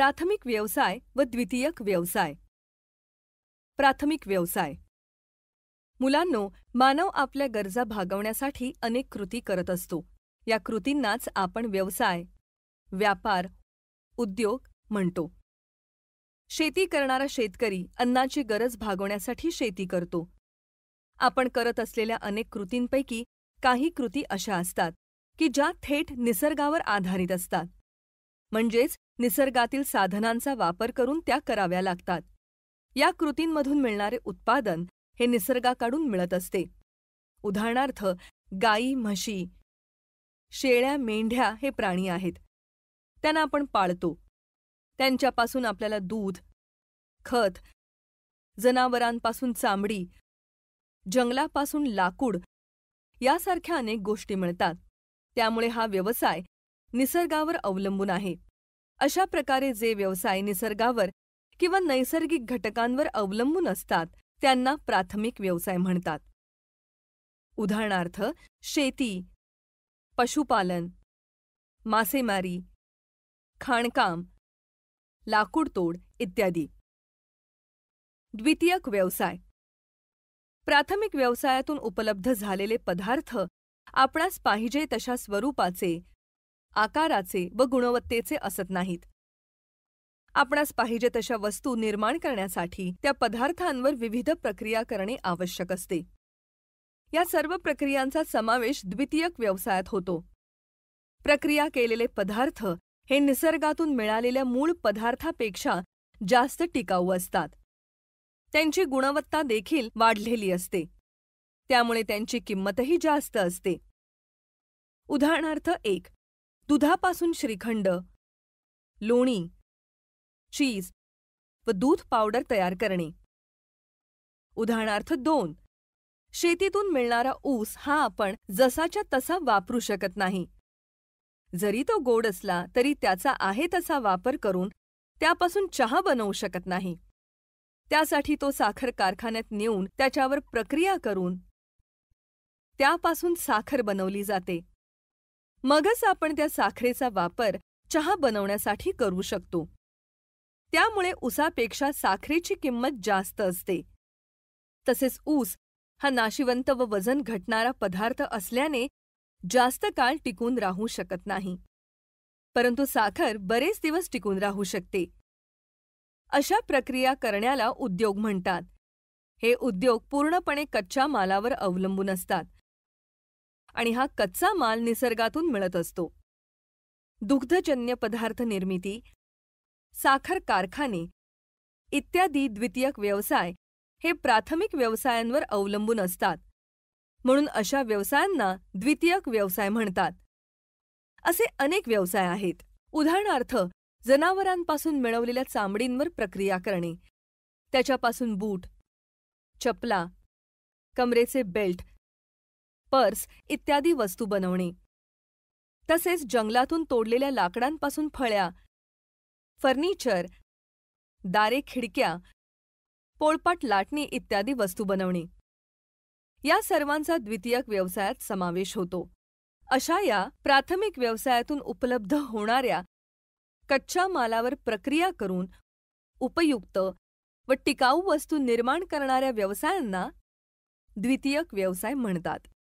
प्राथमिक व्यवसाय व द्वितीयक व्यवसाय प्राथमिक व्यवसाय मुलांनो मानव आपल्या गरजा भागवण्यासाठी अनेक कृती करत असतो या कृतींनाच आपण व्यवसाय व्यापार उद्योग म्हणतो शेती करणारा शेतकरी अन्नाची गरज भागवण्यासाठी शेती करतो आपण करत असलेल्या अनेक कृतींपैकी काही कृती अशा असतात की ज्या थेट निसर्गावर आधारित असतात म्हणजेच निसर्गातील साधनांचा वापर करून त्या कराव्या लागतात या कृतींमधून मिळणारे उत्पादन हे निसर्गाकडून मिळत असते उदाहरणार्थ गाई म्हशी शेळ्या मेंढ्या हे प्राणी आहेत त्यांना आपण पाळतो त्यांच्यापासून आपल्याला दूध खत जनावरांपासून चांबडी जंगलापासून लाकूड यासारख्या अनेक गोष्टी मिळतात त्यामुळे हा व्यवसाय निसर्गावर अवलंबून आहे अशा प्रकारे जे व्यवसाय निसर्गावर किंवा नैसर्गिक घटकांवर अवलंबून असतात त्यांना प्राथमिक व्यवसाय म्हणतात उदाहरणार्थ शेती पशुपालन मासेमारी खाणकाम लाकूडतोड इत्यादी द्वितीयक व्यवसाय प्राथमिक व्यवसायातून उपलब्ध झालेले पदार्थ आपणास पाहिजे तशा स्वरूपाचे आकाराचे व गुणवत्तेचे असत नाहीत आपणास पाहिजे तशा वस्तू निर्माण करण्यासाठी त्या पदार्थांवर विविध प्रक्रिया करणे आवश्यक असते या सर्व प्रक्रियांचा समावेश द्वितीयक व्यवसायात होतो प्रक्रिया केलेले पदार्थ हे निसर्गातून मिळालेल्या मूळ पदार्थापेक्षा जास्त टिकाऊ असतात त्यांची गुणवत्ता देखील वाढलेली असते त्यामुळे त्यांची किंमतही जास्त असते उदाहरणार्थ एक दुधापासून श्रीखंड लोणी चीज व दूध पावडर तयार करणे उदाहरणार्थ दोन शेतीतून मिळणारा ऊस हा आपण जसाच्या तसा वापरू शकत नाही जरी तो गोड असला तरी त्याचा आहे तसा वापर करून त्यापासून चहा बनवू शकत नाही त्यासाठी तो साखर कारखान्यात नेऊन त्याच्यावर प्रक्रिया करून त्यापासून साखर बनवली जाते मगच आपण त्या साखरेचा वापर चहा बनवण्यासाठी करू शकतो त्यामुळे ऊसापेक्षा साखरेची किंमत जास्त असते तसेच ऊस हा नाशिवंत व वजन घटणारा पदार्थ असल्याने जास्त काळ टिकून राहू शकत नाही परंतु साखर बरेच दिवस टिकून राहू शकते अशा प्रक्रिया करण्याला उद्योग म्हणतात हे उद्योग पूर्णपणे कच्च्या मालावर अवलंबून असतात आणि हा कच्चा माल निसर्गातून मिळत असतो दुग्धजन्य पदार्थ निर्मिती साखर कारखाने इत्यादी द्वितीयक व्यवसाय हे प्राथमिक व्यवसायांवर अवलंबून असतात म्हणून अशा व्यवसायांना द्वितीयक व्यवसाय म्हणतात असे अनेक व्यवसाय आहेत उदाहरणार्थ जनावरांपासून मिळवलेल्या चामडींवर प्रक्रिया करणे त्याच्यापासून बूट चपला कमरेचे बेल्ट पर्स इत्यादी वस्तू बनवणे तसेच जंगलातून तोडलेल्या लाकडांपासून फळ्या फर्निचर दारे खिडक्या पोळपाट लाटणी इत्यादी वस्तू बनवणे या सर्वांचा द्वितीयक व्यवसायात समावेश होतो अशा या प्राथमिक व्यवसायातून उपलब्ध होणाऱ्या कच्च्या मालावर प्रक्रिया करून उपयुक्त व टिकाऊ वस्तू निर्माण करणाऱ्या व्यवसायांना द्वितीयक व्यवसाय म्हणतात